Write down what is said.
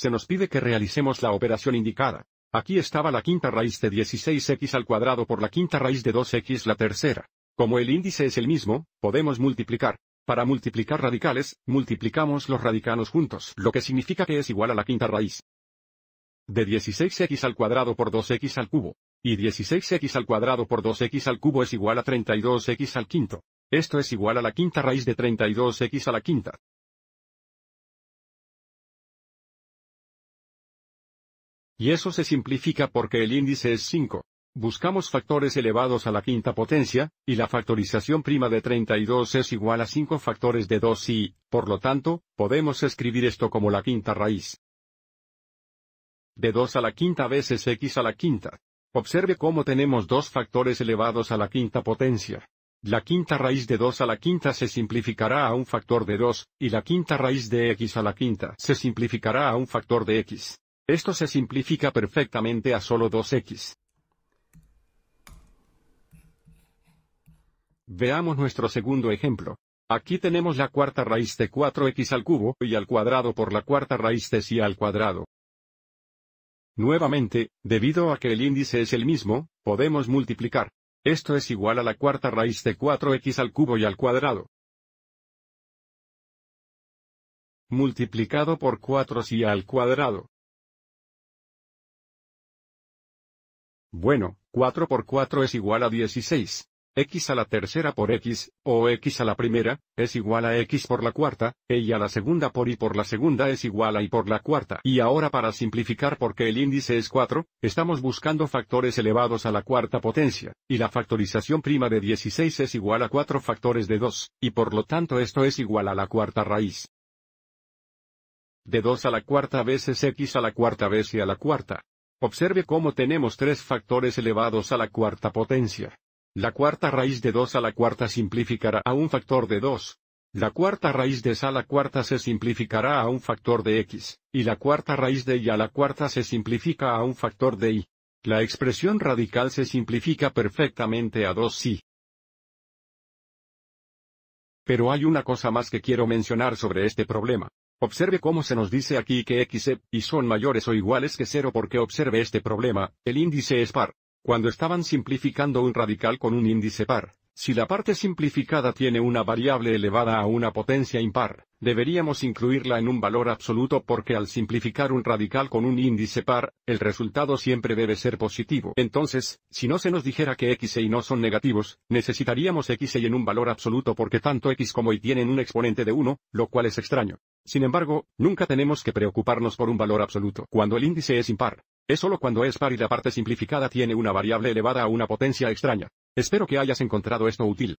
se nos pide que realicemos la operación indicada. Aquí estaba la quinta raíz de 16x al cuadrado por la quinta raíz de 2x la tercera. Como el índice es el mismo, podemos multiplicar. Para multiplicar radicales, multiplicamos los radicanos juntos, lo que significa que es igual a la quinta raíz de 16x al cuadrado por 2x al cubo, y 16x al cuadrado por 2x al cubo es igual a 32x al quinto. Esto es igual a la quinta raíz de 32x a la quinta. Y eso se simplifica porque el índice es 5. Buscamos factores elevados a la quinta potencia, y la factorización prima de 32 es igual a 5 factores de 2 y, por lo tanto, podemos escribir esto como la quinta raíz. De 2 a la quinta veces x a la quinta. Observe cómo tenemos dos factores elevados a la quinta potencia. La quinta raíz de 2 a la quinta se simplificará a un factor de 2, y la quinta raíz de x a la quinta se simplificará a un factor de x. Esto se simplifica perfectamente a solo 2x. Veamos nuestro segundo ejemplo. Aquí tenemos la cuarta raíz de 4x al cubo y al cuadrado por la cuarta raíz de si al cuadrado. Nuevamente, debido a que el índice es el mismo, podemos multiplicar. Esto es igual a la cuarta raíz de 4x al cubo y al cuadrado. Multiplicado por 4 si al cuadrado. Bueno, 4 por 4 es igual a 16. x a la tercera por x, o x a la primera, es igual a x por la cuarta, e y a la segunda por y por la segunda es igual a y por la cuarta. Y ahora para simplificar porque el índice es 4, estamos buscando factores elevados a la cuarta potencia, y la factorización prima de 16 es igual a 4 factores de 2, y por lo tanto esto es igual a la cuarta raíz de 2 a la cuarta veces x a la cuarta vez y a la cuarta. Observe cómo tenemos tres factores elevados a la cuarta potencia. La cuarta raíz de 2 a la cuarta simplificará a un factor de 2. La cuarta raíz de s a la cuarta se simplificará a un factor de x, y la cuarta raíz de y a la cuarta se simplifica a un factor de y. La expresión radical se simplifica perfectamente a 2i. Pero hay una cosa más que quiero mencionar sobre este problema. Observe cómo se nos dice aquí que x y son mayores o iguales que 0 porque observe este problema, el índice es par. Cuando estaban simplificando un radical con un índice par, si la parte simplificada tiene una variable elevada a una potencia impar, deberíamos incluirla en un valor absoluto porque al simplificar un radical con un índice par, el resultado siempre debe ser positivo. Entonces, si no se nos dijera que x e y no son negativos, necesitaríamos x y en un valor absoluto porque tanto x como y tienen un exponente de 1, lo cual es extraño. Sin embargo, nunca tenemos que preocuparnos por un valor absoluto cuando el índice es impar. Es solo cuando es par y la parte simplificada tiene una variable elevada a una potencia extraña. Espero que hayas encontrado esto útil.